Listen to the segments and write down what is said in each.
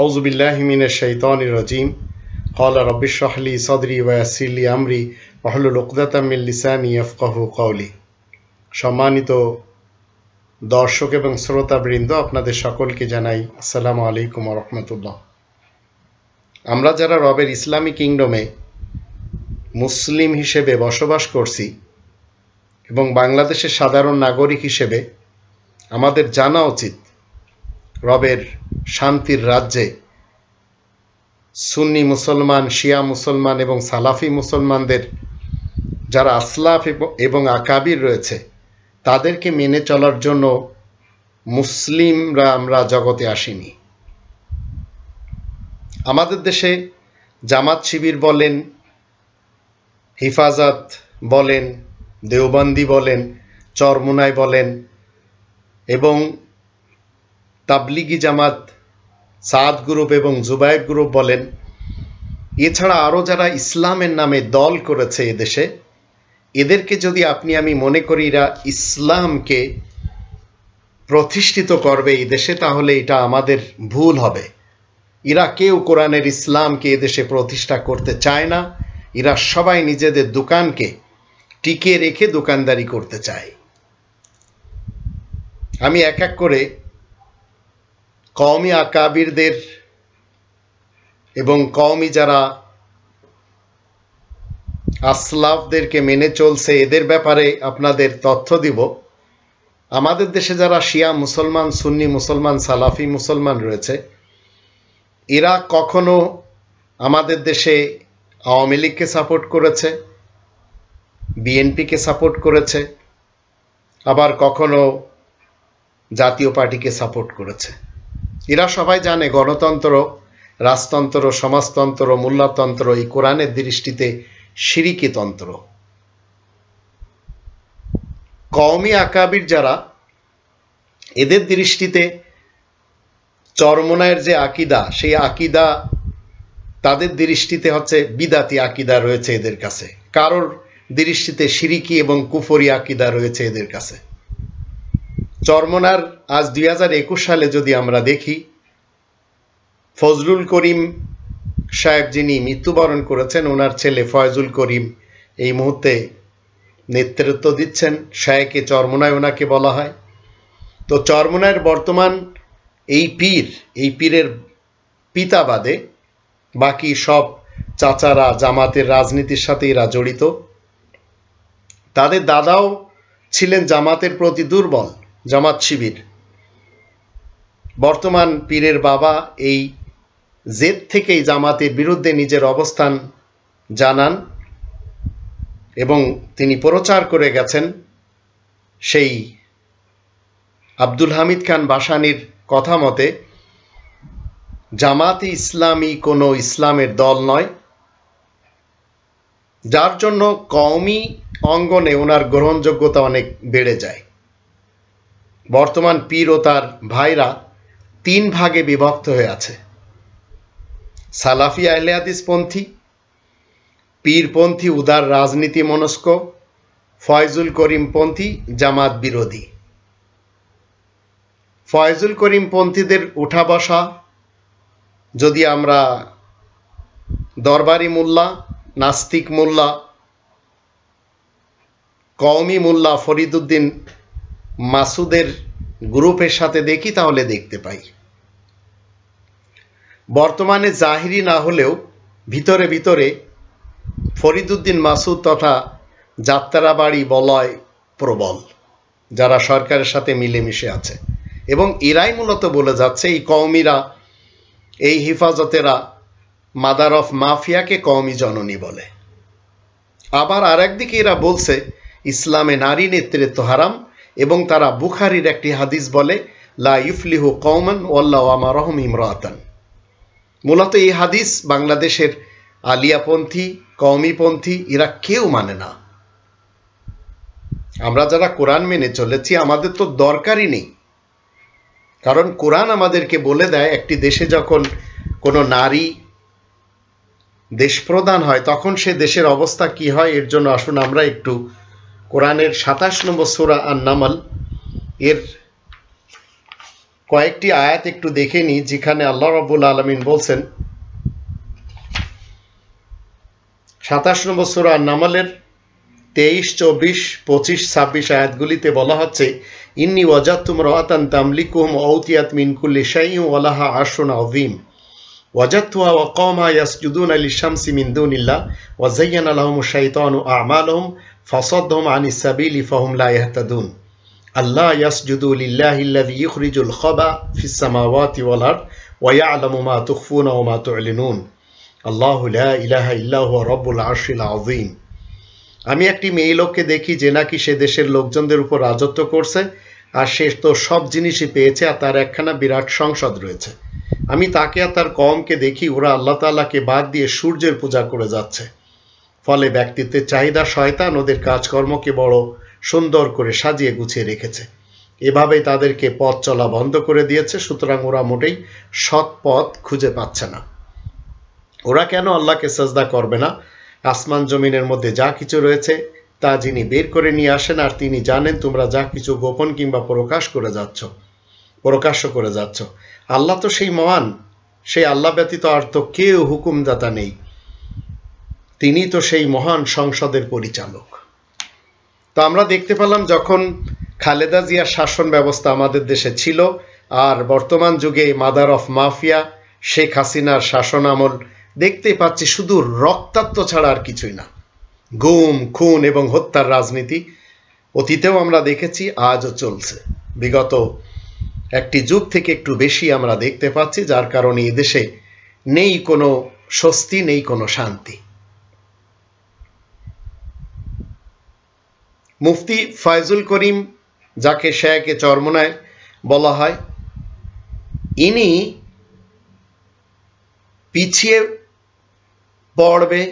أعوذ بالله من الشيطان الرجيم قال رب اشرح لي صدري ويسر لي أمري واحلل عقدة من لساني يفقه قولي সম্মানিত দর্শক এবং শ্রোতাবৃন্দ আপনাদের সকলকে জানাই আসসালামু আলাইকুম রহমতুল্লাহ আমরা যারা রবের ইসলামী কিংডমে মুসলিম হিসেবে বসবাস করছি এবং বাংলাদেশের সাধারণ নাগরিক হিসেবে আমাদের জানা উচিত রবের শান্তির রাজ্যে সুন্নি মুসলমান শিয়া মুসলমান এবং সালাফি মুসলমানদের যারা আসলাফ এবং আকাবির রয়েছে তাদেরকে মেনে চলার জন্য মুসলিমরা আমরা জগতে আসিনি আমাদের দেশে জামাত শিবির বলেন হিফাজত বলেন দেওবন্দি বলেন চরমুনাই বলেন এবং তাবলিগি জামাত সাদ গ্রুপ এবং জুবায়ের গ্রুপ বলেন এছাড়া আরও যারা ইসলামের নামে দল করেছে এদেশে এদেরকে যদি আপনি আমি মনে করি এরা ইসলামকে প্রতিষ্ঠিত করবে এই দেশে তাহলে এটা আমাদের ভুল হবে এরা কেউ কোরআনের ইসলামকে এদেশে প্রতিষ্ঠা করতে চায় না এরা সবাই নিজেদের দোকানকে টিকে রেখে দোকানদারি করতে চায় আমি এক এক করে কওমি আকাবিরদের এবং কওমি যারা আসলাফদেরকে মেনে চলছে এদের ব্যাপারে আপনাদের তথ্য দিব আমাদের দেশে যারা শিয়া মুসলমান সুন্নি মুসলমান সালাফি মুসলমান রয়েছে এরা কখনো আমাদের দেশে আওয়ামী লীগকে সাপোর্ট করেছে বিএনপিকে সাপোর্ট করেছে আবার কখনো জাতীয় পার্টিকে সাপোর্ট করেছে এরা সবাই জানে গণতন্ত্র রাজতন্ত্র সমাজতন্ত্র মূল্যতন্ত্র এই কোরআনের দৃষ্টিতে সিরিকি তন্ত্র কওমি আকাবির যারা এদের দৃষ্টিতে চরমনায়ের যে আকিদা সেই আকিদা তাদের দৃষ্টিতে হচ্ছে বিদাতি আকিদা রয়েছে এদের কাছে কারোর দৃষ্টিতে সিরিকি এবং কুফরি আকিদা রয়েছে এদের কাছে চরমনার আজ দুই সালে যদি আমরা দেখি ফজলুল করিম সাহেব যিনি মৃত্যুবরণ করেছেন ওনার ছেলে ফয়জুল করিম এই মুহূর্তে নেতৃত্ব দিচ্ছেন শায়েকে চরমনায় ওনাকে বলা হয় তো চরমনায়ের বর্তমান এই পীর এই পীরের পিতা বাদে বাকি সব চাচারা জামাতের রাজনীতির সাথে এরা জড়িত তাদের দাদাও ছিলেন জামাতের প্রতি দুর্বল জামাত শিবির বর্তমান পীরের বাবা এই জেদ থেকেই জামাতের বিরুদ্ধে নিজের অবস্থান জানান এবং তিনি প্রচার করে গেছেন সেই আব্দুল হামিদ খান বাসানির কথা মতে জামাতি ইসলামী কোনো ইসলামের দল নয় যার জন্য কওমি অঙ্গনে ওনার গ্রহণযোগ্যতা অনেক বেড়ে যায় বর্তমান পীর ও তার ভাইরা তিন ভাগে বিভক্ত হয়ে আছে সালাফি আহলেয়াদিস পন্থী পীরপন্থী উদার রাজনীতি মনস্ক ফয়জুল করিমপন্থী জামাত বিরোধী ফয়জুল করিমপন্থীদের উঠা বসা যদি আমরা দরবারি মোল্লা নাস্তিক মোল্লা কওমি মোল্লা ফরিদুদ্দিন মাসুদের গ্রুপের সাথে দেখি তাহলে দেখতে পাই বর্তমানে জাহিরি না হলেও ভিতরে ভিতরে ফরিদুদ্দিন মাসুদ তথা যাত্রাবাড়ি বলয় প্রবল যারা সরকারের সাথে মিলেমিশে আছে এবং এরাই মূলত বলে যাচ্ছে এই কৌমিরা এই হেফাজতেরা মাদার অফ মাফিয়াকে কৌমি জননী বলে আবার আরেকদিকে এরা বলছে ইসলামে নারী নেতৃত্ব হারাম এবং তারা বুখারির একটি হাদিস বলে লা ইউফলিহু কৌমান ওল্লাহ আমারহম ইমরাতান মূলত এই হাদিস বাংলাদেশের আলিয়াপন্থী কওমিপন্থী এরা কেউ মানে না আমরা যারা কোরআন মেনে চলেছি আমাদের তো দরকারই নেই কারণ কোরআন আমাদেরকে বলে দেয় একটি দেশে যখন কোনো নারী দেশ প্রদান হয় তখন সে দেশের অবস্থা কি হয় এর জন্য আসুন আমরা একটু কোরআনের সাতাশ নম্বর সোরা আর নামাল এর কয়েকটি আয়াত একটু দেখে নিই যেখানে আল্লাহ রাবুল আলমিন বলছেন সাতাশ নম্বর সোরা নামালের তেইশ চব্বিশ পঁচিশ ছাব্বিশ আয়াতগুলিতে বলা হচ্ছে ইন্নি ওয়াজাতুম রহাতান তামলিকুম ঔতিয়াত মিনকুল্লি শাহি ওয়ালাহা আশন আউদ্দিম ওয়াজাতুয়া ওয়া কমা ইয়াসজুদুন আলী শামসি মিন্দুনিল্লা ওয়াজাইয়ান আলহম শাহিতানু আমালহম فصدهم عن السبيل فهم لا يهتدون الله يسجد لله الذي يخرج الخبأ في السماوات والأرض ويعلم ما تخفون وما تعلنون الله لا إله إلا هو رب العرش العظيم আমি একটি মেয়ে লোককে দেখি যে নাকি সে দেশের লোকজনদের উপর রাজত্ব করছে আর সে তো সব জিনিসই পেয়েছে আর তার একখানা বিরাট সংসদ রয়েছে আমি তাকে আর তার কমকে দেখি ওরা আল্লাহ তাল্লাহকে বাদ দিয়ে সূর্যের পূজা করে যাচ্ছে ফলে ব্যক্তিত্বের চাহিদা শয়তান ওদের কাজকর্মকে বড় সুন্দর করে সাজিয়ে গুছিয়ে রেখেছে এভাবে তাদেরকে পথ চলা বন্ধ করে দিয়েছে সুতরাং ওরা মোটেই সৎ পথ খুঁজে পাচ্ছে না ওরা কেন আল্লাহকে সাজদা করবে না আসমান জমিনের মধ্যে যা কিছু রয়েছে তা যিনি বের করে নিয়ে আসেন আর তিনি জানেন তোমরা যা কিছু গোপন কিংবা প্রকাশ করে যাচ্ছ প্রকাশ্য করে যাচ্ছ আল্লাহ তো সেই মহান সেই আল্লাহ ব্যতীত আর তো কেউ হুকুমদাতা নেই তিনি তো সেই মহান সংসদের পরিচালক তো আমরা দেখতে পেলাম যখন খালেদা জিয়ার শাসন ব্যবস্থা আমাদের দেশে ছিল আর বর্তমান যুগে মাদার অফ মাফিয়া শেখ হাসিনার শাসন আমল দেখতেই পাচ্ছি শুধু রক্তাত্ম ছাড়া আর কিছুই না গুম খুন এবং হত্যার রাজনীতি অতীতেও আমরা দেখেছি আজও চলছে বিগত একটি যুগ থেকে একটু বেশি আমরা দেখতে পাচ্ছি যার কারণে এদেশে নেই কোনো স্বস্তি নেই কোনো শান্তি মুফতি ফয়জুল করিম যাকে শেখে চরমনায় বলা হয় ইনি পিছিয়ে পড়বে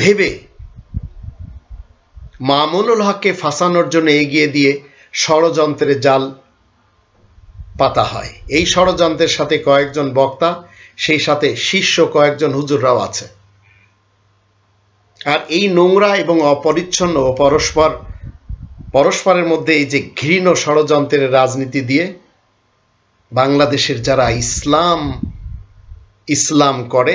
ভেবে মামুনুল হককে ফাঁসানোর জন্য এগিয়ে দিয়ে ষড়যন্ত্রের জাল পাতা হয় এই ষড়যন্ত্রের সাথে কয়েকজন বক্তা সেই সাথে শীর্ষ কয়েকজন হুজুররাও আছে আর এই নোংরা এবং অপরিচ্ছন্ন ও পরস্পর পরস্পরের মধ্যে এই যে ঘৃণ ষড়যন্ত্রের রাজনীতি দিয়ে বাংলাদেশের যারা ইসলাম ইসলাম করে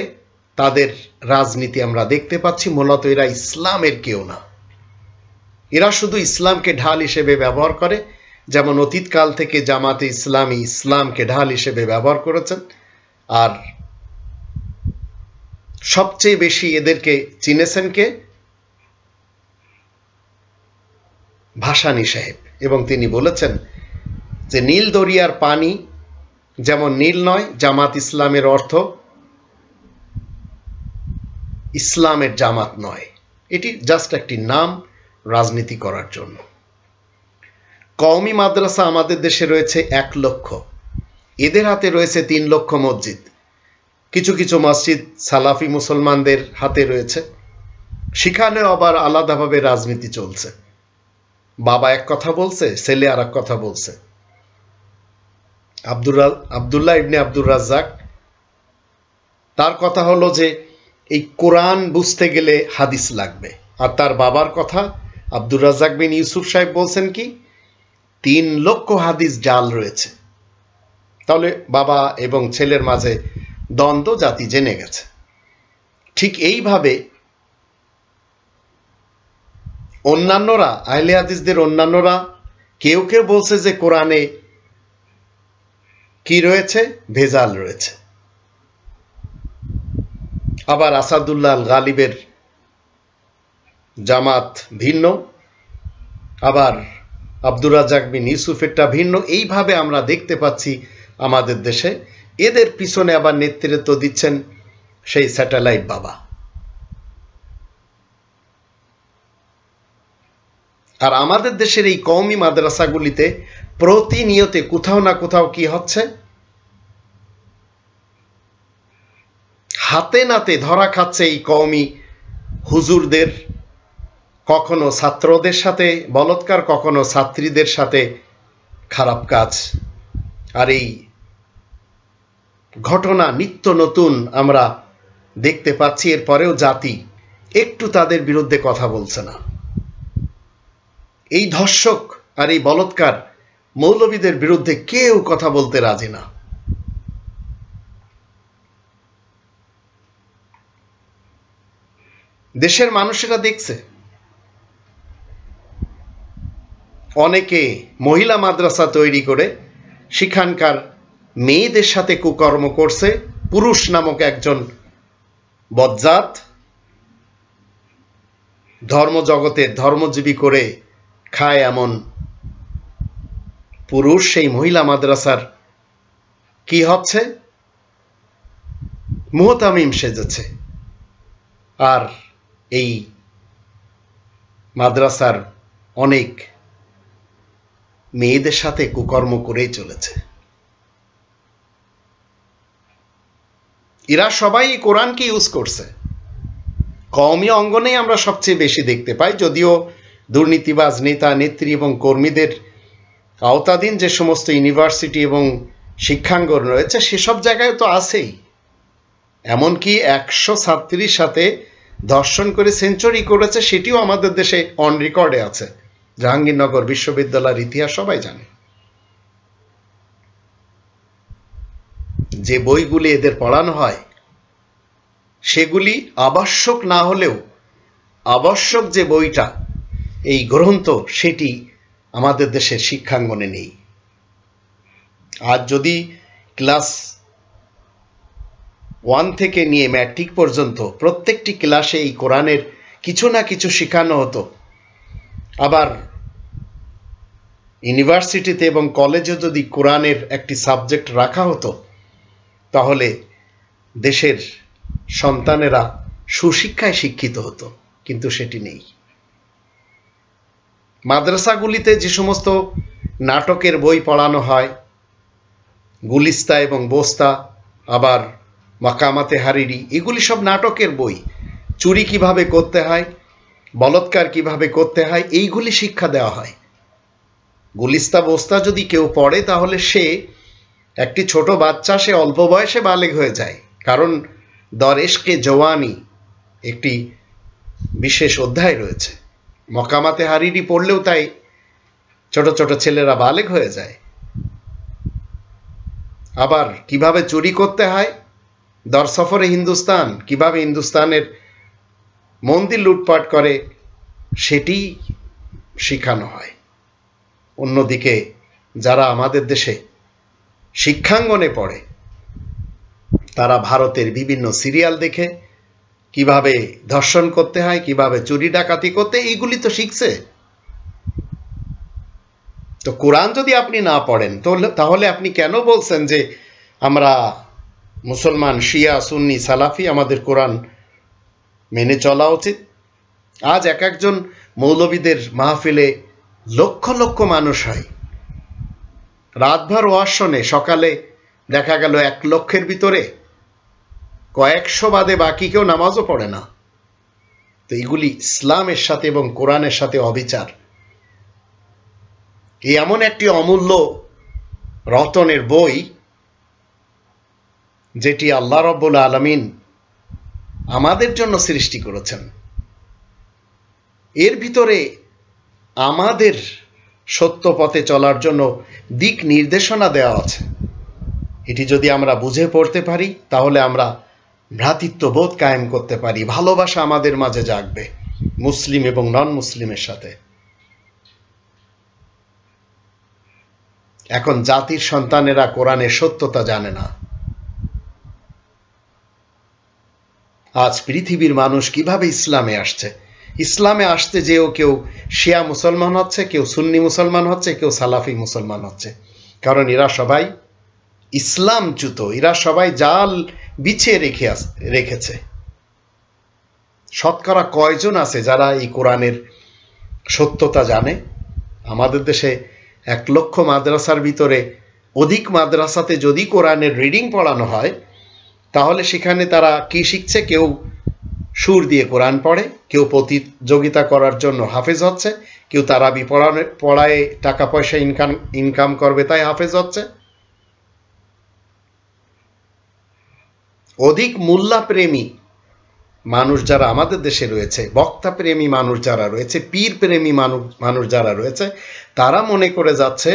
তাদের রাজনীতি আমরা দেখতে পাচ্ছি মূলত এরা ইসলামের কেউ না এরা শুধু ইসলামকে ঢাল হিসেবে ব্যবহার করে যেমন অতীতকাল থেকে জামাতে ইসলামী ইসলামকে ঢাল হিসেবে ব্যবহার করেছেন আর সবচেয়ে বেশি এদেরকে চিনেছেন কে ভাসানি সাহেব এবং তিনি বলেছেন যে নীল দরিয়ার পানি যেমন নীল নয় জামাত ইসলামের অর্থ ইসলামের জামাত নয় এটি জাস্ট একটি নাম রাজনীতি করার জন্য কওমি মাদ্রাসা আমাদের দেশে রয়েছে এক লক্ষ এদের হাতে রয়েছে তিন লক্ষ মসজিদ কিছু কিছু মসজিদ সালাফি মুসলমানদের হাতে রয়েছে সেখানে আবার আলাদাভাবে রাজনীতি চলছে বাবা এক কথা বলছে ছেলে আর এক কথা বলছে আব্দুর আবদুল্লাহ ইবনে আব্দুর রাজ্জাক তার কথা হলো যে এই কোরআন বুঝতে গেলে হাদিস লাগবে আর তার বাবার কথা আব্দুর রাজ্জাক বিন ইউসুফ সাহেব বলছেন কি তিন লক্ষ হাদিস জাল রয়েছে তাহলে বাবা এবং ছেলের মাঝে দ্বন্দ্ব জাতি জেনে গেছে ঠিক এইভাবে অন্যান্যরা আহলে হাদিসদের অন্যান্যরা কেউ কেউ বলছে যে কোরআনে কি রয়েছে ভেজাল রয়েছে আবার আসাদুল্লাহ গালিবের জামাত ভিন্ন আবার আব্দুর রাজাক বিন ইউসুফেরটা ভিন্ন এইভাবে আমরা দেখতে পাচ্ছি আমাদের দেশে এদের পিছনে আবার নেতৃত্ব দিচ্ছেন সেই স্যাটেলাইট বাবা আর আমাদের দেশের এই কওমি মাদ্রাসাগুলিতে প্রতিনিয়তে কোথাও না কোথাও কি হচ্ছে হাতে নাতে ধরা খাচ্ছে এই কওমি হুজুরদের কখনো ছাত্রদের সাথে বলৎকার কখনো ছাত্রীদের সাথে খারাপ কাজ আর এই ঘটনা নিত্য নতুন আমরা দেখতে পাচ্ছি এরপরেও জাতি একটু তাদের বিরুদ্ধে কথা বলছে না এই ধর্ষক আর এই বলৎকার মৌলবীদের বিরুদ্ধে কেউ কথা বলতে রাজি না দেশের মানুষেরা দেখছে অনেকে মহিলা মাদ্রাসা তৈরি করে সেখানকার মেয়েদের সাথে কুকর্ম করছে পুরুষ নামক একজন বজ্জাত ধর্মজগতে ধর্মজীবী করে খায় এমন পুরুষ সেই মহিলা মাদ্রাসার কি হচ্ছে মুহতামিম সেজেছে আর এই মাদ্রাসার অনেক মেয়েদের সাথে কুকর্ম করেই চলেছে এরা সবাই কোরআনকে ইউজ করছে কওমি অঙ্গনেই আমরা সবচেয়ে বেশি দেখতে পাই যদিও দুর্নীতিবাজ নেতা নেত্রী এবং কর্মীদের আওতাধীন যে সমস্ত ইউনিভার্সিটি এবং শিক্ষাঙ্গন রয়েছে সেসব জায়গায় তো আছেই এমনকি একশো ছাত্রীর সাথে ধর্ষণ করে সেঞ্চুরি করেছে সেটিও আমাদের দেশে অন রেকর্ডে আছে জাহাঙ্গীরনগর বিশ্ববিদ্যালয়ের ইতিহাস সবাই জানে যে বইগুলি এদের পড়ানো হয় সেগুলি আবশ্যক না হলেও আবশ্যক যে বইটা এই গ্রন্থ সেটি আমাদের দেশের শিক্ষাঙ্গনে নেই আর যদি ক্লাস ওয়ান থেকে নিয়ে ম্যাট্রিক পর্যন্ত প্রত্যেকটি ক্লাসে এই কোরআনের কিছু না কিছু শেখানো হতো আবার ইউনিভার্সিটিতে এবং কলেজে যদি কোরআনের একটি সাবজেক্ট রাখা হতো তাহলে দেশের সন্তানেরা সুশিক্ষায় শিক্ষিত হতো কিন্তু সেটি নেই মাদ্রাসাগুলিতে যে সমস্ত নাটকের বই পড়ানো হয় গুলিস্তা এবং বস্তা আবার মাকামাতে হারিরি এগুলি সব নাটকের বই চুরি কিভাবে করতে হয় বলৎকার কিভাবে করতে হয় এইগুলি শিক্ষা দেওয়া হয় গুলিস্তা বস্তা যদি কেউ পড়ে তাহলে সে একটি ছোট বাচ্চা সে অল্প বয়সে বালেগ হয়ে যায় কারণ দরেশকে জওয়ানি একটি বিশেষ অধ্যায় রয়েছে মকামাতে হারিডি পড়লেও তাই ছোট ছোট ছেলেরা বালেক হয়ে যায় আবার কিভাবে চুরি করতে হয় দর সফরে হিন্দুস্তান কিভাবে হিন্দুস্তানের মন্দির লুটপাট করে সেটি শেখানো হয় অন্যদিকে যারা আমাদের দেশে শিক্ষাঙ্গনে পড়ে তারা ভারতের বিভিন্ন সিরিয়াল দেখে কিভাবে ধর্ষণ করতে হয় কিভাবে চুরি ডাকাতি করতে এইগুলি তো শিখছে তো কোরআন যদি আপনি না পড়েন তাহলে আপনি কেন বলছেন যে আমরা মুসলমান শিয়া সুন্নি সালাফি আমাদের কোরআন মেনে চলা উচিত আজ এক একজন মৌলবীদের মাহফিলে লক্ষ লক্ষ মানুষ হয় রাতভর আসনে সকালে দেখা গেল এক লক্ষের ভিতরে কয়েকশো বাদে বাকি কেউ নামাজও পড়ে না তো এগুলি ইসলামের সাথে এবং কোরআনের সাথে অবিচার এই এমন একটি অমূল্য রতনের বই যেটি আল্লাহ রব্বুল আলমিন আমাদের জন্য সৃষ্টি করেছেন এর ভিতরে আমাদের সত্য পথে চলার জন্য দিক নির্দেশনা দেওয়া আছে এটি যদি আমরা বুঝে পড়তে পারি তাহলে আমরা ভ্রাতৃত্ববোধ কায়েম করতে পারি ভালোবাসা আমাদের মাঝে জাগবে মুসলিম এবং নন মুসলিমের সাথে এখন জাতির সন্তানেরা কোরআনের সত্যতা জানে না আজ পৃথিবীর মানুষ কিভাবে ইসলামে আসছে ইসলামে আসতে যেও কেউ শিয়া মুসলমান হচ্ছে কেউ সুন্নি মুসলমান হচ্ছে কেউ সালাফি মুসলমান হচ্ছে কারণ এরা সবাই ইসলামচ্যুত এরা সবাই জাল বিছিয়ে রেখে রেখেছে শতকরা কয়জন আছে যারা এই কোরআনের সত্যতা জানে আমাদের দেশে এক লক্ষ মাদ্রাসার ভিতরে অধিক মাদ্রাসাতে যদি কোরআনের রিডিং পড়ানো হয় তাহলে সেখানে তারা কি শিখছে কেউ সুর দিয়ে কোরআন পড়ে কেউ প্রতিযোগিতা করার জন্য হাফেজ হচ্ছে কেউ তারা পড়ানো পড়ায় টাকা পয়সা ইনকাম ইনকাম করবে তাই হাফেজ হচ্ছে অধিক মোল্লা প্রেমী মানুষ যারা আমাদের দেশে রয়েছে বক্তা প্রেমী মানুষ যারা রয়েছে পীর প্রেমী মানুষ মানুষ যারা রয়েছে তারা মনে করে যাচ্ছে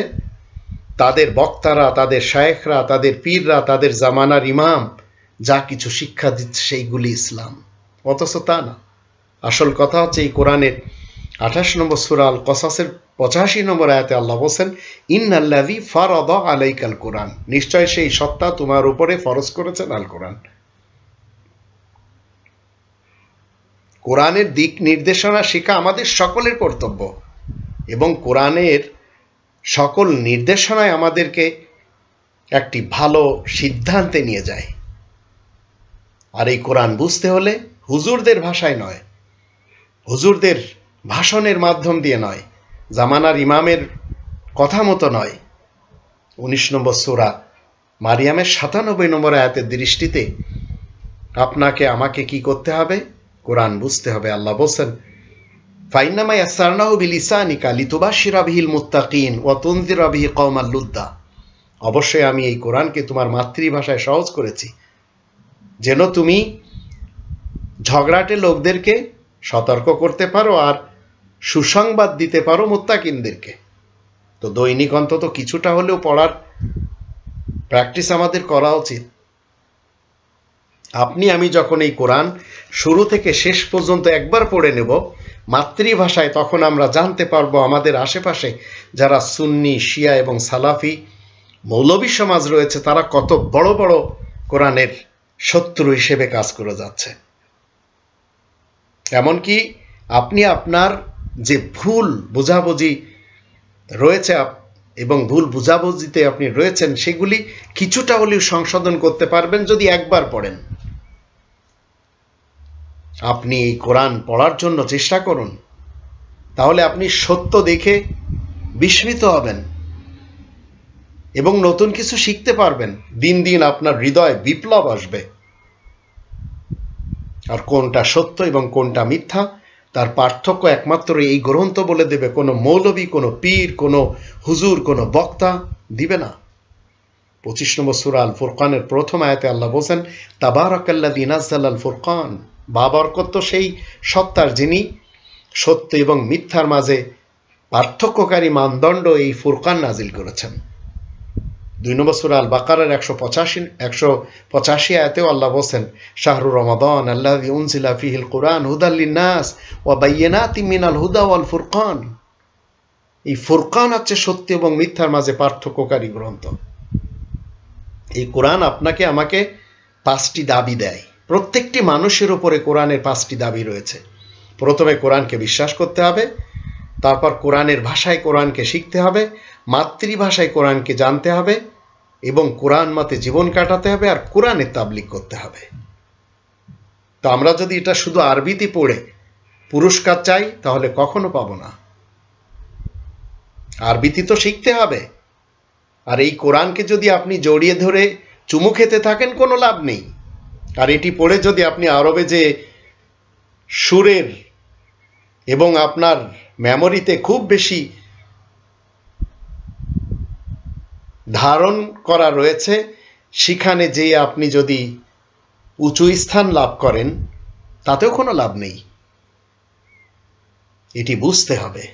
তাদের বক্তারা তাদের শায়েখরা তাদের পীররা তাদের জামানার ইমাম যা কিছু শিক্ষা দিচ্ছে সেইগুলি ইসলাম অথচ তা না আসল কথা হচ্ছে এই কোরআনের আঠাশ নম্বর সুরাল কসাসের পঁচাশি নম্বর আয়াতে আল্লাহ বলছেন ইন্নাল্লাদি ফারদ আলাইকাল কোরআন নিশ্চয় সেই সত্তা তোমার উপরে ফরজ করেছেন আল কোরআন কোরআনের দিক নির্দেশনা শেখা আমাদের সকলের কর্তব্য এবং কোরআনের সকল নির্দেশনায় আমাদেরকে একটি ভালো সিদ্ধান্তে নিয়ে যায় আর এই কোরআন বুঝতে হলে হুজুরদের ভাষায় নয় হুজুরদের ভাষণের মাধ্যম দিয়ে নয় জামানার ইমামের কথা মতো নয় উনিশ নম্বর সোরা মারিয়ামের সাতানব্বই নম্বর আয়াতের দৃষ্টিতে আপনাকে আমাকে কি করতে হবে কোরআন বুঝতে হবে আল্লাহ বলছেন ফাইনামাই আসারনাহ বিলিসানিকা লিতুবা শিরাবিহিল মুত্তাকিন ও তন্দির আবিহি কৌমাল্লুদ্দা অবশ্যই আমি এই কোরআনকে তোমার মাতৃভাষায় সহজ করেছি যেন তুমি ঝগড়াটে লোকদেরকে সতর্ক করতে পারো আর সুসংবাদ দিতে পারো মোত্তাকিনদেরকে তো দৈনিক অন্তত কিছুটা হলেও পড়ার প্র্যাকটিস আমাদের করা উচিত আপনি আমি যখন এই কোরআন শুরু থেকে শেষ পর্যন্ত একবার পড়ে নেব মাতৃভাষায় তখন আমরা জানতে পারবো আমাদের আশেপাশে যারা সুন্নি শিয়া এবং সালাফি মৌলবী সমাজ রয়েছে তারা কত বড় বড় কোরআনের শত্রু হিসেবে কাজ করে যাচ্ছে এমনকি আপনি আপনার যে ভুল বোঝাবুঝি রয়েছে এবং ভুল বোঝাবুঝিতে আপনি রয়েছেন সেগুলি কিছুটা হলেও সংশোধন করতে পারবেন যদি একবার পড়েন আপনি এই কোরআন পড়ার জন্য চেষ্টা করুন তাহলে আপনি সত্য দেখে বিস্মিত হবেন এবং নতুন কিছু শিখতে পারবেন দিন দিন আপনার হৃদয় বিপ্লব আসবে আর কোনটা সত্য এবং কোনটা মিথ্যা তার পার্থক্য একমাত্র এই গ্রন্থ বলে দেবে কোনো মৌলবী কোনো পীর কোনো হুজুর কোনো বক্তা দিবে না পঁচিশ নম্বর আল ফুরকানের প্রথম আয়াতে আল্লাহ বলছেন তাবারকাল্লা দিনাজাল ফুরকান বাবরকত তো সেই সত্তার যিনি সত্য এবং মিথ্যার মাঝে পার্থক্যকারী মানদণ্ড এই ফুরকান নাজিল করেছেন দুই নম্বর সুরা আল বাকারের একশো পঁচাশি একশো পঁচাশি আয়তেও আল্লাহ বলছেন শাহরু রমাদন আল্লাহ উনসিলা ফিহিল কোরআন হুদাল্লিনাস ও বাইয়েনা তিমিন মিনাল হুদা আল ফুরকান এই ফুরকান হচ্ছে সত্য এবং মিথ্যার মাঝে পার্থক্যকারী গ্রন্থ এই কোরআন আপনাকে আমাকে পাঁচটি দাবি দেয় প্রত্যেকটি মানুষের উপরে কোরআনের পাঁচটি দাবি রয়েছে প্রথমে কোরআনকে বিশ্বাস করতে হবে তারপর কোরআনের ভাষায় কোরআনকে শিখতে হবে মাতৃভাষায় কোরআনকে জানতে হবে এবং কোরআন মতে জীবন কাটাতে হবে আর কোরআনে তাবলিক করতে হবে তো আমরা যদি এটা শুধু আরবিতে পড়ে পুরস্কার চাই তাহলে কখনো পাব না আরবিতে তো শিখতে হবে আর এই কোরআনকে যদি আপনি জড়িয়ে ধরে চুমু খেতে থাকেন কোনো লাভ নেই আর এটি পড়ে যদি আপনি আরবে যে সুরের এবং আপনার মেমোরিতে খুব বেশি ধারণ করা রয়েছে সেখানে যে আপনি যদি উঁচু স্থান লাভ করেন তাতেও কোনো লাভ নেই এটি বুঝতে হবে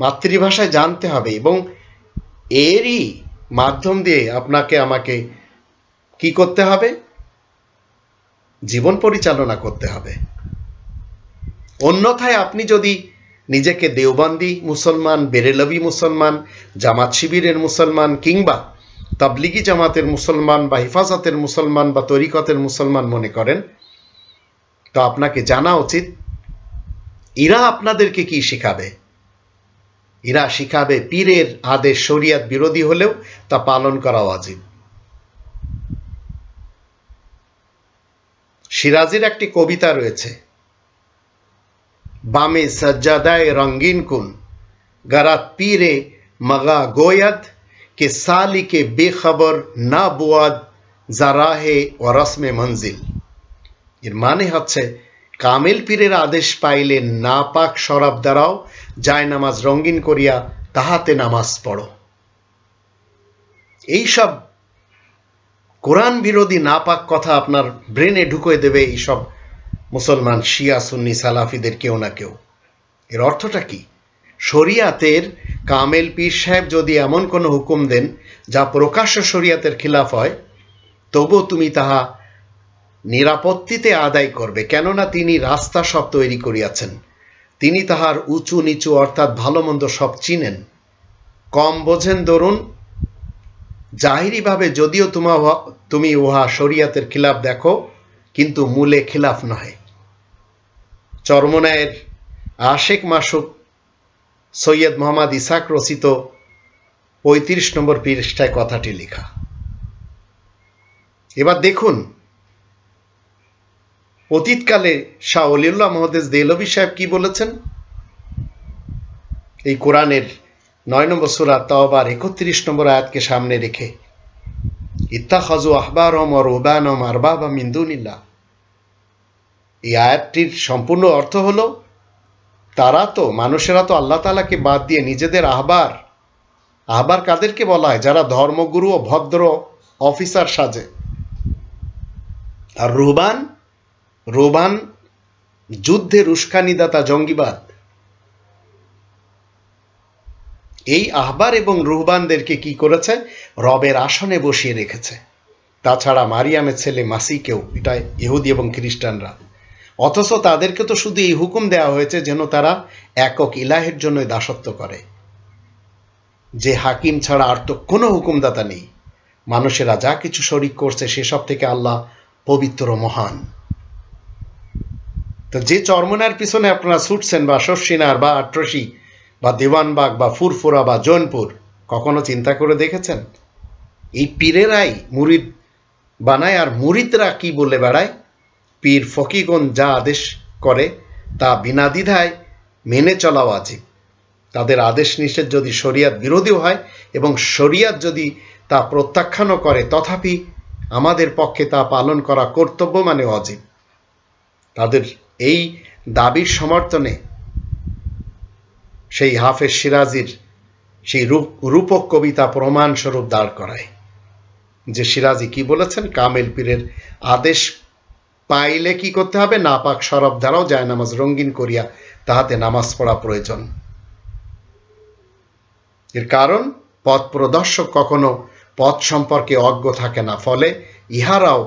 মাতৃভাষায় জানতে হবে এবং এরই মাধ্যম দিয়ে আপনাকে আমাকে কি করতে হবে জীবন পরিচালনা করতে হবে অন্যথায় আপনি যদি নিজেকে দেওবান্দি মুসলমান বেরেলভি মুসলমান জামাত শিবিরের মুসলমান কিংবা তাবলিগি জামাতের মুসলমান বা হেফাজতের মুসলমান বা তরিকতের মুসলমান মনে করেন তো আপনাকে জানা উচিত ইরা আপনাদেরকে কি শিখাবে ইরা শিখাবে পীরের আদেশ শরিয়াত বিরোধী হলেও তা পালন করা অজিব সিরাজের একটি কবিতা রয়েছে বামে সজ্জাদায় রঙ্গিন কুন গারাত পীরে মগা গোয়দ কে সালি কে বেখবর না বুয়াদ জারাহে ও রসমে মঞ্জিল এর মানে হচ্ছে কামেল পীরের আদেশ পাইলে না পাক শরাব দ্বারাও যায় নামাজ রঙ্গিন করিয়া তাহাতে নামাজ পড়ো এইসব কোরআন বিরোধী নাপাক কথা আপনার ব্রেনে ঢুকে দেবে এইসব মুসলমান শিয়া সুন্নি সালাফিদের কেউ না কেউ এর অর্থটা কি শরিয়াতের কামেল পীর সাহেব যদি এমন কোনো হুকুম দেন যা প্রকাশ্য শরিয়াতের খিলাফ হয় তবু তুমি তাহা নিরাপত্তিতে আদায় করবে কেননা তিনি রাস্তা সব তৈরি করিয়াছেন তিনি তাহার উঁচু নিচু অর্থাৎ ভালো মন্দ সব চিনেন কম বোঝেন দরুন জাহিরিভাবে যদিও তোমা তুমি উহা শরিয়াতের খিলাফ দেখো কিন্তু মূলে খিলাফ নহে চরমনায়ের আশেক মাসুক সৈয়দ মোহাম্মদ ইসাক রচিত পঁয়ত্রিশ নম্বর পৃষ্ঠায় কথাটি লেখা এবার দেখুন অতীতকালে শাহ অলিউল্লাহ মহদেজ দেলবি সাহেব কি বলেছেন এই কোরআনের নয় নম্বর সুরা তওবার একত্রিশ নম্বর আয়াতকে সামনে রেখে ইত্তা রম আর ওবায়ন আর বাবা মিন্দুনিল্লাহ এই আয়াতটির সম্পূর্ণ অর্থ হল তারা তো মানুষেরা তো আল্লাহ তালাকে বাদ দিয়ে নিজেদের আহবার আহবার কাদেরকে বলা হয় যারা ধর্মগুরু ও ভদ্র অফিসার সাজে আর রোবান রোবান যুদ্ধে উস্কানিদাতা জঙ্গিবাদ এই আহবার এবং রুহবানদেরকে কি করেছে রবের আসনে বসিয়ে রেখেছে তাছাড়া মারিয়ামের ছেলে মাসিকেও এটা ইহুদি এবং খ্রিস্টানরা অথচ তাদেরকে তো শুধু এই হুকুম দেওয়া হয়েছে যেন তারা একক ইলাহের জন্য দাসত্ব করে যে হাকিম ছাড়া আর তো কোনো হুকুমদাতা নেই মানুষেরা যা কিছু শরিক করছে সেসব থেকে আল্লাহ পবিত্র মহান তো যে চরমনার পিছনে আপনারা ছুটছেন বা শস্যিনার বা আট্রসি বা দেওয়ানবাগ বা ফুরফুরা বা জৈনপুর কখনো চিন্তা করে দেখেছেন এই পীরেরাই মুরিদ বানায় আর মুরিদরা কি বলে বেড়ায় পীর ফকিগণ যা আদেশ করে তা বিনা দ্বিধায় মেনে চলা আজিব তাদের আদেশ নিষেধ যদি শরিয়াত বিরোধীও হয় এবং শরিয়াত যদি তা প্রত্যাখ্যানও করে তথাপি আমাদের পক্ষে তা পালন করা কর্তব্য মানে অজীব তাদের এই দাবির সমর্থনে সেই হাফেজ সিরাজির সেই রূপক কবিতা প্রমাণস্বরূপ দাঁড় করায় যে সিরাজি কি বলেছেন কামেল পীরের আদেশ পাইলে কি করতে হবে নাপাক সরব দ্বারাও যায় নামাজ রঙ্গিন করিয়া তাহাতে নামাজ পড়া প্রয়োজন এর কারণ পথ প্রদর্শক কখনো পথ সম্পর্কে অজ্ঞ থাকে না ফলে ইহারাও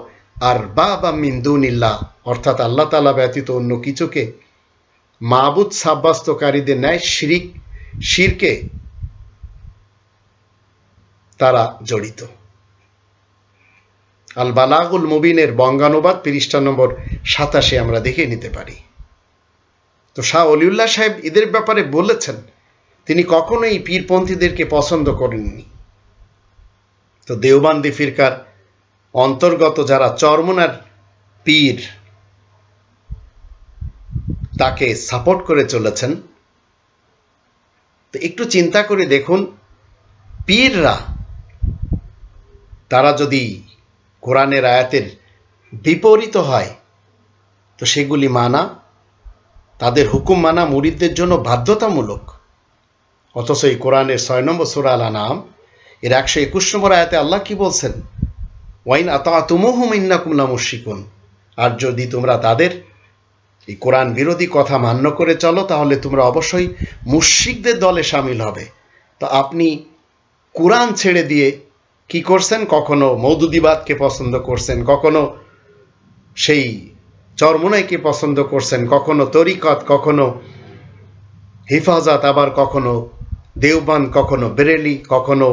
আর বা মিন্দু নিল্লা অর্থাৎ আল্লাহ তালা ব্যতীত অন্য কিছুকে মাবুদ সাব্যস্তকারীদের ন্যায় শিরিক শিরকে তারা জড়িত আল বালাগুল মুবিনের বঙ্গানুবাদ পৃষ্ঠা নম্বর সাতাশে আমরা দেখে নিতে পারি তো শাহ অলিউল্লাহ সাহেব এদের ব্যাপারে বলেছেন তিনি কখনোই পীরপন্থীদেরকে পছন্দ করেননি তো দেওবান্দি ফিরকার অন্তর্গত যারা চরমনার পীর তাকে সাপোর্ট করে চলেছেন তো একটু চিন্তা করে দেখুন পীররা তারা যদি কোরআনের আয়াতের বিপরীত হয় তো সেগুলি মানা তাদের হুকুম মানা মুরিদদের জন্য বাধ্যতামূলক অথচ এই কোরআনের ছয় নম্বর সুরাল আনাম নাম এর একশো একুশ নম্বর আয়াতে আল্লাহ কি বলছেন ওয়াইন আতা তুমুহুম ইন্নাকুমলা মুশিকুন আর যদি তোমরা তাদের এই কোরআন বিরোধী কথা মান্য করে চলো তাহলে তোমরা অবশ্যই মুশিকদের দলে সামিল হবে তো আপনি কোরআন ছেড়ে দিয়ে কি করছেন কখনো মৌদুদিবাদকে পছন্দ করছেন কখনো সেই চরমনাইকে পছন্দ করছেন কখনো তরিকত কখনো হেফাজত আবার কখনো দেওবান কখনো বেরেলি কখনো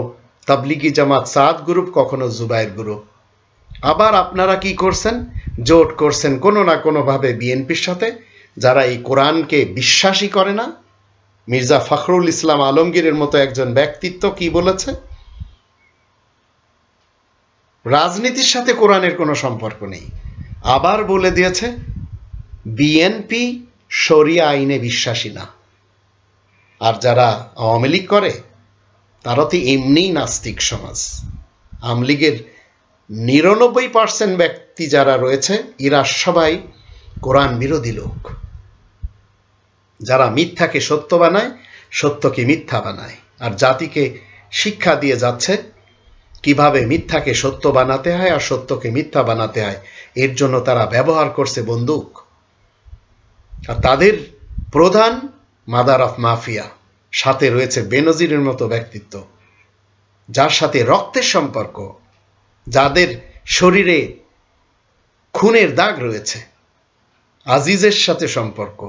তাবলিগি জামাত সাদ গ্রুপ কখনো জুবাইর গ্রুপ আবার আপনারা কি করছেন জোট করছেন কোনো না কোনোভাবে বিএনপির সাথে যারা এই কোরআনকে বিশ্বাসই করে না মির্জা ফখরুল ইসলাম আলমগীরের মতো একজন ব্যক্তিত্ব কি বলেছে রাজনীতির সাথে কোরআনের কোনো সম্পর্ক নেই আবার বলে দিয়েছে বিএনপি সরিয়া আইনে বিশ্বাসী না আর যারা আওয়ামী লীগ করে তারা তো এমনিই নাস্তিক সমাজ আওয়ামী লীগের নিরানব্বই পার্সেন্ট ব্যক্তি যারা রয়েছে এরা সবাই কোরআন বিরোধী লোক যারা মিথ্যাকে সত্য বানায় সত্যকে মিথ্যা বানায় আর জাতিকে শিক্ষা দিয়ে যাচ্ছে কিভাবে মিথ্যাকে সত্য বানাতে হয় আর সত্যকে মিথ্যা বানাতে হয় এর জন্য তারা ব্যবহার করছে বন্দুক আর তাদের প্রধান মাদার অফ মাফিয়া সাথে রয়েছে বেনজিরের মতো ব্যক্তিত্ব যার সাথে রক্তের সম্পর্ক যাদের শরীরে খুনের দাগ রয়েছে আজিজের সাথে সম্পর্ক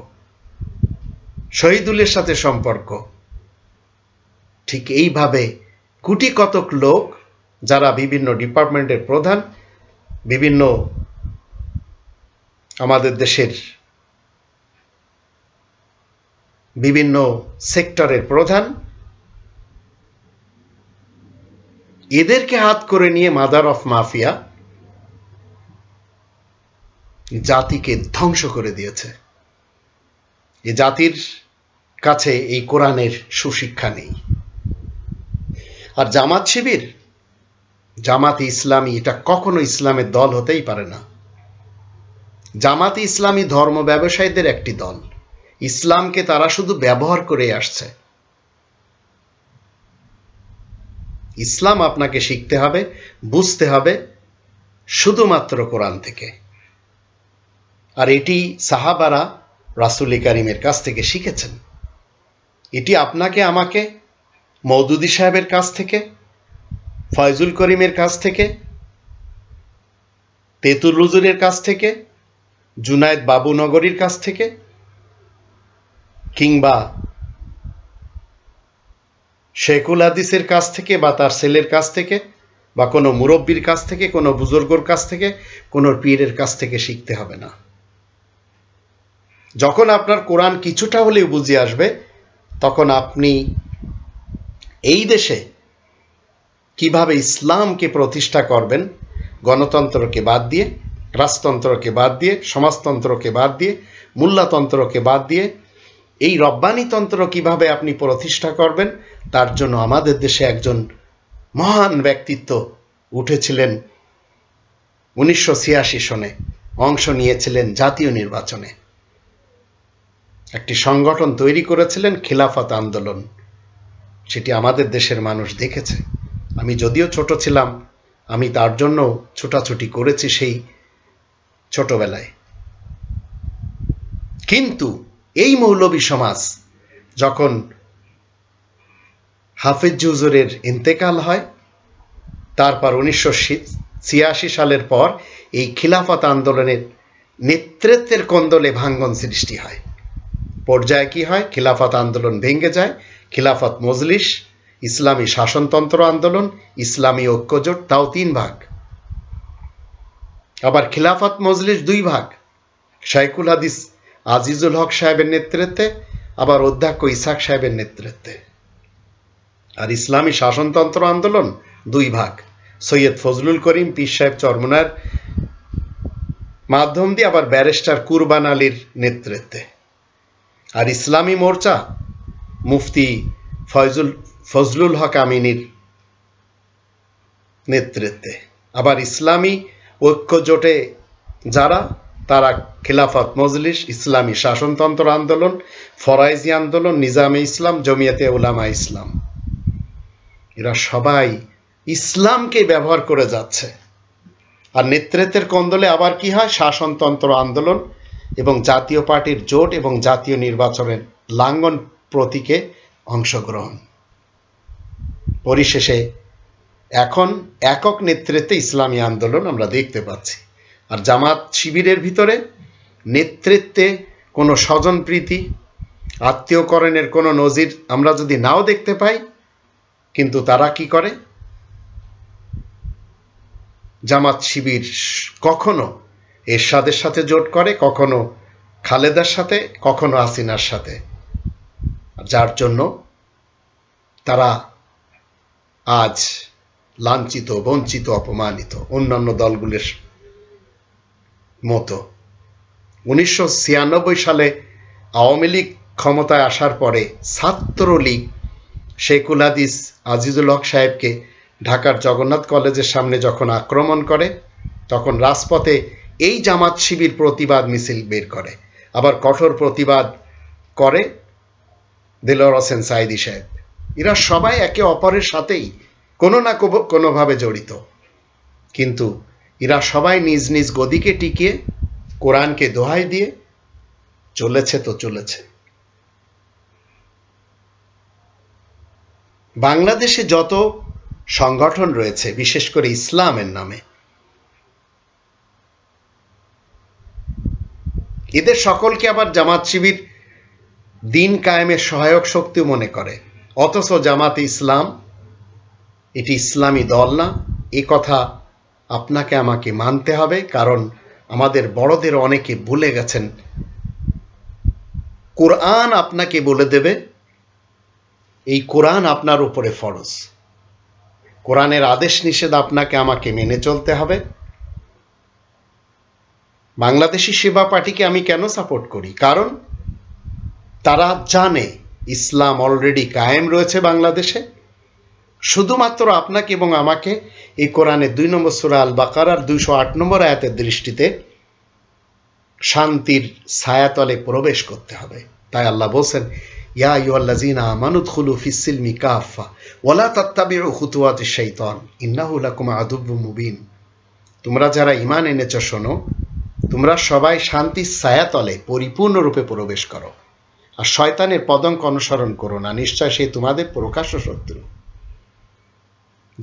শহীদুলের সাথে সম্পর্ক ঠিক এইভাবে কুটি কতক লোক যারা বিভিন্ন ডিপার্টমেন্টের প্রধান বিভিন্ন আমাদের দেশের বিভিন্ন সেক্টরের প্রধান এদেরকে হাত করে নিয়ে মাদার অফ মাফিয়া জাতিকে ধ্বংস করে দিয়েছে এ জাতির কাছে এই কোরআনের সুশিক্ষা নেই আর জামাত শিবির জামাতি ইসলামী এটা কখনো ইসলামের দল হতেই পারে না জামাতি ইসলামী ধর্ম ব্যবসায়ীদের একটি দল ইসলামকে তারা শুধু ব্যবহার করে আসছে ইসলাম আপনাকে শিখতে হবে বুঝতে হবে শুধুমাত্র কোরআন থেকে আর এটি সাহাবারা রাসুল কারিমের কাছ থেকে শিখেছেন এটি আপনাকে আমাকে মৌদুদি সাহেবের কাছ থেকে ফয়জুল করিমের কাছ থেকে তেতুল রুজুরের কাছ থেকে জুনায়দ বাবুনগরীর কাছ থেকে কিংবা শেখুল হাদিসের কাছ থেকে বা তার ছেলের কাছ থেকে বা কোনো মুরব্বীর কাছ থেকে কোনো বুজুর্গর কাছ থেকে কোনো পীরের কাছ থেকে শিখতে হবে না যখন আপনার কোরআন কিছুটা হলেও বুঝে আসবে তখন আপনি এই দেশে কিভাবে ইসলামকে প্রতিষ্ঠা করবেন গণতন্ত্রকে বাদ দিয়ে রাজতন্ত্রকে বাদ দিয়ে সমাজতন্ত্রকে বাদ দিয়ে মূল্যতন্ত্রকে বাদ দিয়ে এই রব্বানিতন্ত্র কিভাবে আপনি প্রতিষ্ঠা করবেন তার জন্য আমাদের দেশে একজন মহান ব্যক্তিত্ব উঠেছিলেন উনিশশো ছিয়াশি সনে অংশ নিয়েছিলেন জাতীয় নির্বাচনে একটি সংগঠন তৈরি করেছিলেন খিলাফত আন্দোলন সেটি আমাদের দেশের মানুষ দেখেছে আমি যদিও ছোট ছিলাম আমি তার জন্য ছোটাছুটি করেছি সেই ছোটবেলায় কিন্তু এই মৌলবী সমাজ যখন হাফিজ জুজুরের ইন্তেকাল হয় তারপর উনিশশো ছিয়াশি সালের পর এই খিলাফত আন্দোলনের নেতৃত্বের কন্দলে ভাঙ্গন সৃষ্টি হয় পর্যায়ে কি হয় খিলাফত আন্দোলন ভেঙে যায় খিলাফত মজলিস ইসলামী শাসনতন্ত্র আন্দোলন ইসলামী ঐক্যজোট তাও তিন ভাগ আবার খিলাফত মজলিস দুই ভাগ শাইকুল হাদিস আজিজুল হক সাহেবের নেতৃত্বে আবার অধ্যক্ষ ইসাক সাহেবের নেতৃত্বে আর ইসলামী শাসনতন্ত্র আন্দোলন দুই ভাগ সৈয়দ ফজলুল করিম পীর সাহেব চরমনার মাধ্যম দিয়ে আবার ব্যারিস্টার কুরবান আলীর নেতৃত্বে আর ইসলামী মোর্চা মুফতি ফয়জুল ফজলুল হক আমিনীর নেতৃত্বে আবার ইসলামী ঐক্যজোটে যারা তারা খিলাফত মজলিস ইসলামী শাসনতন্ত্র আন্দোলন ফরাইজি আন্দোলন নিজামে ইসলাম জমিয়াতে উলামা ইসলাম এরা সবাই ইসলামকে ব্যবহার করে যাচ্ছে আর নেতৃত্বের কন্দলে আবার কি হয় শাসনতন্ত্র আন্দোলন এবং জাতীয় পার্টির জোট এবং জাতীয় নির্বাচনের লাঙ্গন প্রতীকে অংশগ্রহণ পরিশেষে এখন একক নেতৃত্বে ইসলামী আন্দোলন আমরা দেখতে পাচ্ছি আর জামাত শিবিরের ভিতরে নেতৃত্বে কোনো স্বজনপ্রীতি আত্মীয়করণের কোনো নজির আমরা যদি নাও দেখতে পাই কিন্তু তারা কি করে জামাত শিবির কখনো এরশাদের সাথে জোট করে কখনো খালেদার সাথে কখনো আসিনার সাথে যার জন্য তারা আজ লাঞ্ছিত বঞ্চিত অপমানিত অন্যান্য দলগুলির মতো উনিশশো সালে আওয়ামী লীগ ক্ষমতায় আসার পরে ছাত্রলীগ শেকুল হাদিস আজিজুল হক সাহেবকে ঢাকার জগন্নাথ কলেজের সামনে যখন আক্রমণ করে তখন রাজপথে এই জামাত শিবির প্রতিবাদ মিছিল বের করে আবার কঠোর প্রতিবাদ করে দিলর হোসেন সাইদি সাহেব এরা সবাই একে অপরের সাথেই কোনো না কোনোভাবে জড়িত কিন্তু এরা সবাই নিজ নিজ গদিকে টিকিয়ে কোরআনকে দোহাই দিয়ে চলেছে তো চলেছে বাংলাদেশে যত সংগঠন রয়েছে বিশেষ করে ইসলামের নামে এদের সকলকে আবার জামাত শিবির দিন কায়েমের সহায়ক শক্তি মনে করে অথচ জামাতে ইসলাম এটি ইসলামী দল না এ কথা আপনাকে আমাকে মানতে হবে কারণ আমাদের বড়দের অনেকে ভুলে গেছেন কোরআন আপনাকে বলে দেবে এই কোরআন আপনার উপরে ফরজ কোরআনের আদেশ নিষেধ আপনাকে আমাকে মেনে চলতে হবে বাংলাদেশি সেবা পার্টিকে আমি কেন সাপোর্ট করি কারণ তারা জানে ইসলাম অলরেডি কায়েম রয়েছে বাংলাদেশে শুধুমাত্র আপনাকে এবং আমাকে এই কোরআনে দুই নম্বর সুরা আল বাকারার দুইশো আট নম্বর আয়াতের দৃষ্টিতে শান্তির ছায়াতলে প্রবেশ করতে হবে তাই আল্লাহ বলছেন ইয়া ইয়াল্লাজিনা আমানুদ খুলু ফিসিল মিকাফা ওলা তাত্তাবি হুতুয়াত শৈতন ইন্নাহুলাকুমা আদুব্বু মুবিন তোমরা যারা ইমান এনেছ শোনো তোমরা সবাই শান্তির ছায়াতলে পরিপূর্ণরূপে প্রবেশ করো আর শয়তানের পদঙ্ক অনুসরণ করো না নিশ্চয় সে তোমাদের প্রকাশ্য শত্রু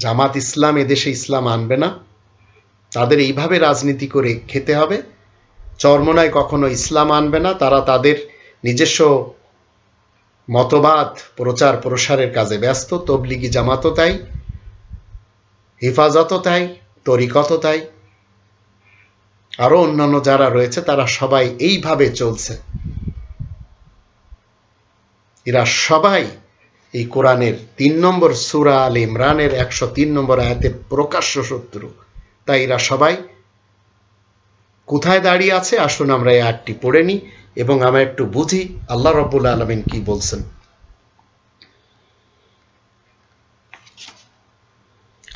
জামাত ইসলাম এদেশে ইসলাম আনবে না তাদের এইভাবে রাজনীতি করে খেতে হবে চর্মনায় কখনো ইসলাম আনবে না তারা তাদের নিজস্ব মতবাদ প্রচার প্রসারের কাজে ব্যস্ত তবলিগি জামাতও তাই হেফাজতও তাই তরিকত তাই আরও অন্যান্য যারা রয়েছে তারা সবাই এইভাবে চলছে এরা সবাই এই কোরআনের তিন নম্বর সুরা আল ইমরানের একশো তিন নম্বর আয়াতের প্রকাশ্য শত্রু তাই এরা সবাই কোথায় দাঁড়িয়ে আছে আসুন আমরা এই আটটি পড়ে নিই এবং আমরা একটু বুঝি আল্লাহ রব্বুল আলমিন কি বলছেন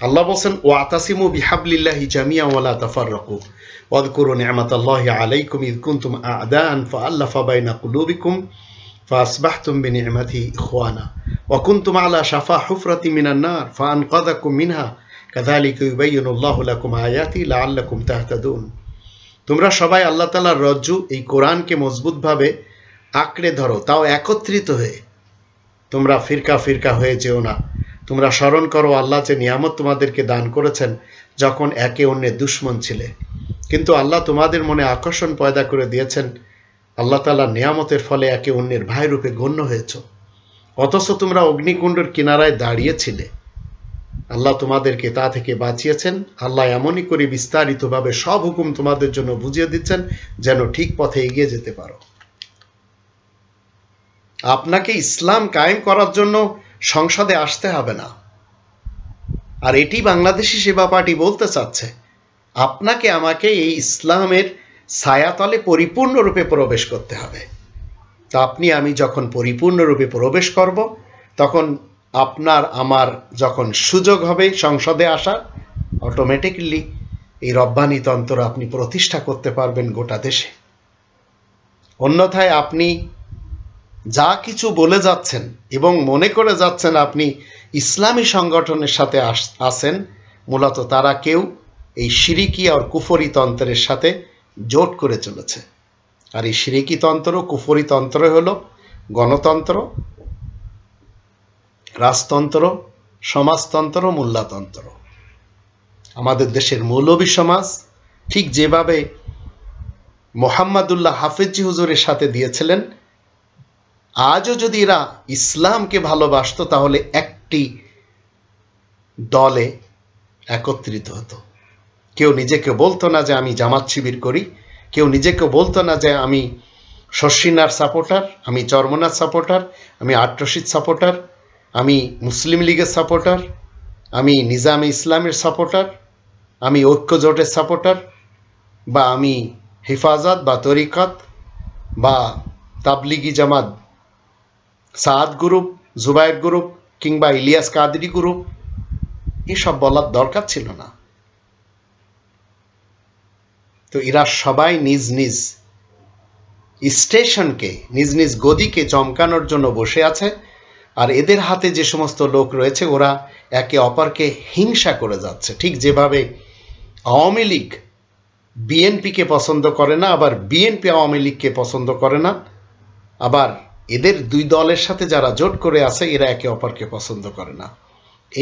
আল্লাহ বলছেন ও আতাসিমু বিহাবলিল্লাহি জামিয়া ওয়ালা তাফাররাকু ওয়াদকুরু নি'মাতাল্লাহি আলাইকুম ইদ কুনতুম আ'দাআন আল্লাহ ফাবাইনা কুলুবিকুম فأصبحتم بنعمته إخوانا وكنتم على شفا حفرة من النار فأنقذكم منها كذلك يبين الله لكم آياتي لعلكم تهتدون তোমরা সবাই আল্লাহ তালার রজ্জু এই কোরআনকে মজবুতভাবে আঁকড়ে ধরো তাও একত্রিত হয়ে তোমরা ফিরকা ফিরকা হয়ে যেও না তোমরা স্মরণ করো আল্লাহ যে নিয়ামত তোমাদেরকে দান করেছেন যখন একে অন্যের দুশ্মন ছিলে কিন্তু আল্লাহ তোমাদের মনে আকর্ষণ পয়দা করে দিয়েছেন আল্লাহ তালা নিয়ামতের ফলে একে অন্যের ভাই রূপে গণ্য হয়েছ অথচ তোমরা অগ্নিকুণ্ডের কিনারায় দাঁড়িয়েছিলে আল্লাহ তোমাদেরকে তা থেকে বাঁচিয়েছেন আল্লাহ এমনই করে বিস্তারিতভাবে সব হুকুম তোমাদের জন্য বুঝিয়ে দিচ্ছেন যেন ঠিক পথে এগিয়ে যেতে পারো আপনাকে ইসলাম কায়েম করার জন্য সংসদে আসতে হবে না আর এটি বাংলাদেশি সেবা পার্টি বলতে চাচ্ছে আপনাকে আমাকে এই ইসলামের ছায়াতলে পরিপূর্ণরূপে প্রবেশ করতে হবে তা আপনি আমি যখন পরিপূর্ণরূপে প্রবেশ করব তখন আপনার আমার যখন সুযোগ হবে সংসদে আসার অটোমেটিকলি এই রব্বানি তন্ত্র আপনি প্রতিষ্ঠা করতে পারবেন গোটা দেশে অন্যথায় আপনি যা কিছু বলে যাচ্ছেন এবং মনে করে যাচ্ছেন আপনি ইসলামী সংগঠনের সাথে আছেন মূলত তারা কেউ এই সিরিকি আর কুফরি তন্ত্রের সাথে জোট করে চলেছে আর এই সিরিকি তন্ত্র কুফরি তন্ত্র হল গণতন্ত্র রাজতন্ত্র সমাজতন্ত্র মূল্যতন্ত্র আমাদের দেশের মৌলবী সমাজ ঠিক যেভাবে মোহাম্মদুল্লাহ হাফিজি হুজুরের সাথে দিয়েছিলেন আজও যদি এরা ইসলামকে ভালোবাসত তাহলে একটি দলে একত্রিত হতো কেউ নিজেকে বলতো না যে আমি জামাত শিবির করি কেউ নিজেকে বলতো না যে আমি শর্ষিনার সাপোর্টার আমি চরমনার সাপোর্টার আমি আট্রশিদ সাপোর্টার আমি মুসলিম লীগের সাপোর্টার আমি নিজামে ইসলামের সাপোর্টার আমি ঐক্য জোটের সাপোর্টার বা আমি হেফাজত বা তরিকাত বা তাবলিগি জামাত সাদ গ্রুপ জুবায়ের গ্রুপ কিংবা ইলিয়াস কাদরি গ্রুপ এসব বলার দরকার ছিল না তো এরা সবাই নিজ নিজ স্টেশনকে নিজ নিজ গদিকে চমকানোর জন্য বসে আছে আর এদের হাতে যে সমস্ত লোক রয়েছে ওরা একে অপরকে হিংসা করে যাচ্ছে ঠিক যেভাবে আওয়ামী লীগ বিএনপিকে পছন্দ করে না আবার বিএনপি আওয়ামী লীগকে পছন্দ করে না আবার এদের দুই দলের সাথে যারা জোট করে আছে এরা একে অপরকে পছন্দ করে না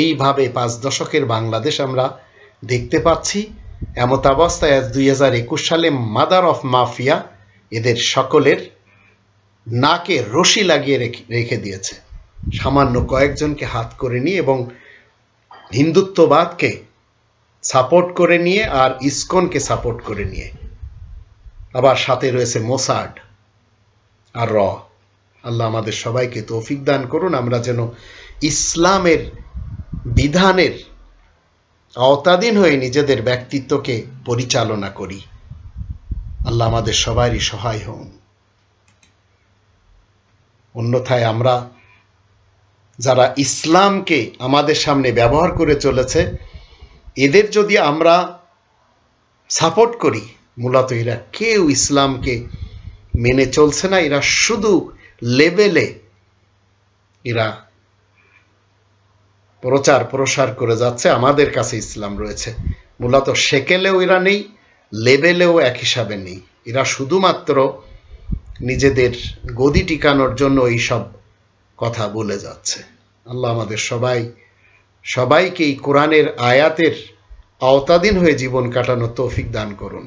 এইভাবে পাঁচ দশকের বাংলাদেশ আমরা দেখতে পাচ্ছি এমতাবস্থায় আজ দুই হাজার একুশ সালে মাদার অফ মাফিয়া এদের সকলের নাকে রশি লাগিয়ে রেখে দিয়েছে সামান্য কয়েকজনকে হাত করে নিয়ে এবং হিন্দুত্ববাদকে সাপোর্ট করে নিয়ে আর ইস্কনকে সাপোর্ট করে নিয়ে আবার সাথে রয়েছে মোসাড আর র আল্লাহ আমাদের সবাইকে তৌফিক দান করুন আমরা যেন ইসলামের বিধানের আওতাধীন হয়ে নিজেদের ব্যক্তিত্বকে পরিচালনা করি আল্লাহ আমাদের সবারই সহায় হন অন্যথায় আমরা যারা ইসলামকে আমাদের সামনে ব্যবহার করে চলেছে এদের যদি আমরা সাপোর্ট করি মূলত এরা কেউ ইসলামকে মেনে চলছে না এরা শুধু লেভেলে এরা প্রচার প্রসার করে যাচ্ছে আমাদের কাছে ইসলাম রয়েছে মূলত সেকেলেও এরা নেই লেবেলেও এক হিসাবে নেই এরা শুধুমাত্র নিজেদের গদি টিকানোর জন্য এই সব কথা বলে যাচ্ছে আল্লাহ আমাদের সবাই সবাইকে এই কোরআনের আয়াতের আওতাধীন হয়ে জীবন কাটানোর তৌফিক দান করুন